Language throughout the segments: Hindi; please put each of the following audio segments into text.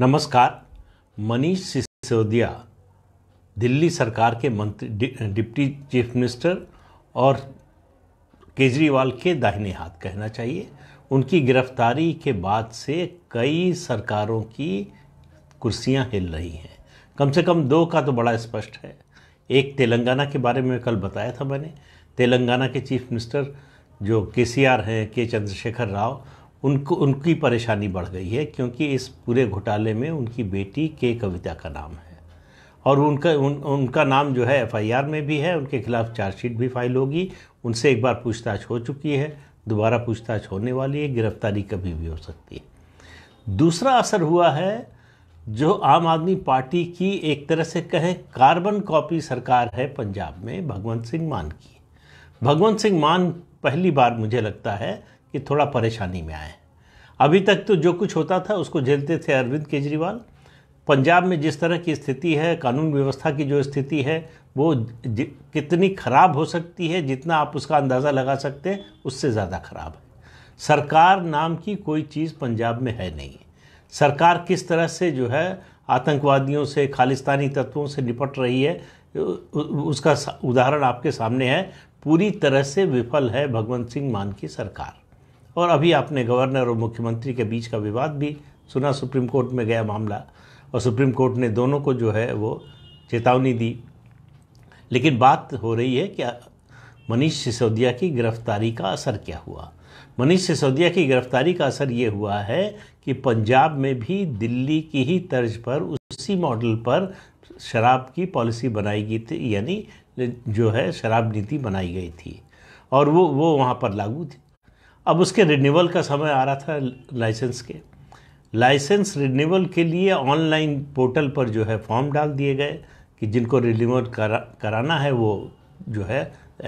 नमस्कार मनीष सिसोदिया दिल्ली सरकार के मंत्री डिप्टी चीफ मिनिस्टर और केजरीवाल के दाहिने हाथ कहना चाहिए उनकी गिरफ्तारी के बाद से कई सरकारों की कुर्सियां हिल रही हैं कम से कम दो का तो बड़ा स्पष्ट है एक तेलंगाना के बारे में कल बताया था मैंने तेलंगाना के चीफ मिनिस्टर जो के सी आर हैं के चंद्रशेखर राव उनको उनकी परेशानी बढ़ गई है क्योंकि इस पूरे घोटाले में उनकी बेटी के कविता का नाम है और उनका उन, उनका नाम जो है एफआईआर में भी है उनके खिलाफ चार्जशीट भी फाइल होगी उनसे एक बार पूछताछ हो चुकी है दोबारा पूछताछ होने वाली है गिरफ्तारी कभी भी हो सकती है दूसरा असर हुआ है जो आम आदमी पार्टी की एक तरह से कहें कार्बन कॉपी सरकार है पंजाब में भगवंत सिंह मान की भगवंत सिंह मान पहली बार मुझे लगता है कि थोड़ा परेशानी में आए अभी तक तो जो कुछ होता था उसको झेलते थे अरविंद केजरीवाल पंजाब में जिस तरह की स्थिति है कानून व्यवस्था की जो स्थिति है वो कितनी ख़राब हो सकती है जितना आप उसका अंदाज़ा लगा सकते हैं उससे ज़्यादा ख़राब है सरकार नाम की कोई चीज़ पंजाब में है नहीं सरकार किस तरह से जो है आतंकवादियों से खालिस्तानी तत्वों से निपट रही है उसका उदाहरण आपके सामने है पूरी तरह से विफल है भगवंत सिंह मान की सरकार और अभी आपने गवर्नर और मुख्यमंत्री के बीच का विवाद भी सुना सुप्रीम कोर्ट में गया मामला और सुप्रीम कोर्ट ने दोनों को जो है वो चेतावनी दी लेकिन बात हो रही है कि मनीष सिसोदिया की गिरफ्तारी का असर क्या हुआ मनीष सिसोदिया की गिरफ्तारी का असर ये हुआ है कि पंजाब में भी दिल्ली की ही तर्ज पर उसी मॉडल पर शराब की पॉलिसी बनाई गई थी यानी जो है शराब नीति बनाई गई थी और वो वो वहाँ पर लागू थी अब उसके रिन्यूअल का समय आ रहा था लाइसेंस के लाइसेंस रिन्यूअल के लिए ऑनलाइन पोर्टल पर जो है फॉर्म डाल दिए गए कि जिनको रिन्यूअल करा कराना है वो जो है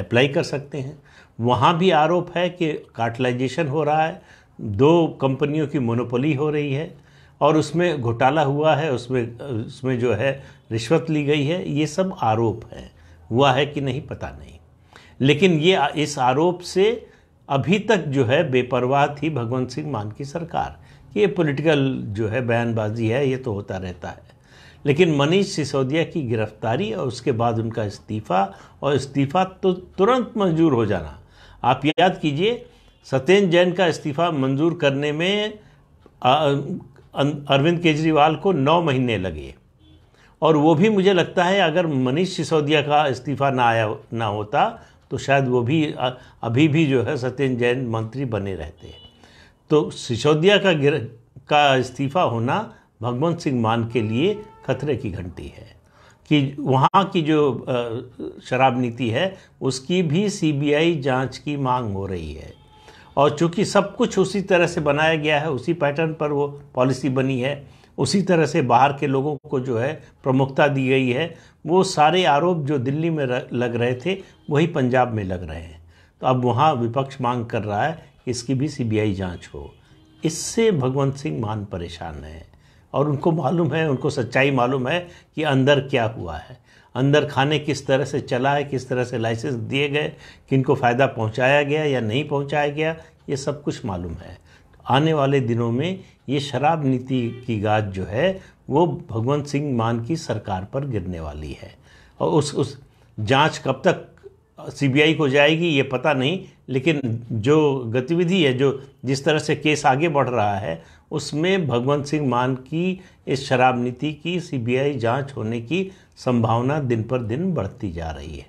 अप्लाई कर सकते हैं वहाँ भी आरोप है कि कार्टलाइजेशन हो रहा है दो कंपनियों की मोनोपोली हो रही है और उसमें घोटाला हुआ है उसमें उसमें जो है रिश्वत ली गई है ये सब आरोप है हुआ है कि नहीं पता नहीं लेकिन ये इस आरोप से अभी तक जो है बेपरवाह थी भगवंत सिंह मान की सरकार कि ये पॉलिटिकल जो है बयानबाजी है ये तो होता रहता है लेकिन मनीष सिसोदिया की गिरफ्तारी और उसके बाद उनका इस्तीफ़ा और इस्तीफ़ा तो तुरंत मंजूर हो जाना आप याद कीजिए सत्येंद्र जैन का इस्तीफ़ा मंजूर करने में अरविंद केजरीवाल को नौ महीने लगे और वो भी मुझे लगता है अगर मनीष सिसोदिया का इस्तीफ़ा ना आया ना होता तो शायद वो भी अभी भी जो है सत्येंद्र जैन मंत्री बने रहते हैं तो सिसोदिया का गिर का इस्तीफा होना भगवंत सिंह मान के लिए खतरे की घंटी है कि वहाँ की जो शराब नीति है उसकी भी सीबीआई जांच की मांग हो रही है और चूंकि सब कुछ उसी तरह से बनाया गया है उसी पैटर्न पर वो पॉलिसी बनी है उसी तरह से बाहर के लोगों को जो है प्रमुखता दी गई है वो सारे आरोप जो दिल्ली में लग रहे थे वही पंजाब में लग रहे हैं तो अब वहाँ विपक्ष मांग कर रहा है इसकी भी सीबीआई जांच हो इससे भगवंत सिंह मान परेशान है और उनको मालूम है उनको सच्चाई मालूम है कि अंदर क्या हुआ है अंदर खाने किस तरह से चला है किस तरह से लाइसेंस दिए गए किनको फ़ायदा पहुंचाया गया या नहीं पहुंचाया गया ये सब कुछ मालूम है आने वाले दिनों में ये शराब नीति की गाज जो है वो भगवंत सिंह मान की सरकार पर गिरने वाली है और उस उस जांच कब तक सीबीआई को जाएगी ये पता नहीं लेकिन जो गतिविधि है जो जिस तरह से केस आगे बढ़ रहा है उसमें भगवंत सिंह मान की इस शराब नीति की सीबीआई जांच होने की संभावना दिन पर दिन बढ़ती जा रही है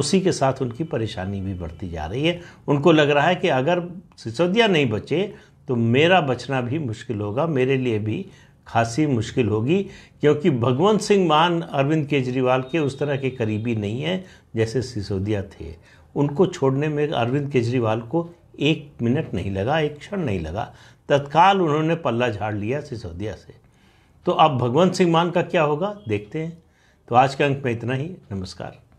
उसी के साथ उनकी परेशानी भी बढ़ती जा रही है उनको लग रहा है कि अगर सिसोदिया नहीं बचे तो मेरा बचना भी मुश्किल होगा मेरे लिए भी खासी मुश्किल होगी क्योंकि भगवंत सिंह मान अरविंद केजरीवाल के उस तरह के करीबी नहीं हैं जैसे सिसोदिया थे उनको छोड़ने में अरविंद केजरीवाल को एक मिनट नहीं लगा एक क्षण नहीं लगा तत्काल उन्होंने पल्ला झाड़ लिया सिसोदिया से तो अब भगवंत सिंह मान का क्या होगा देखते हैं तो आज के अंक में इतना ही नमस्कार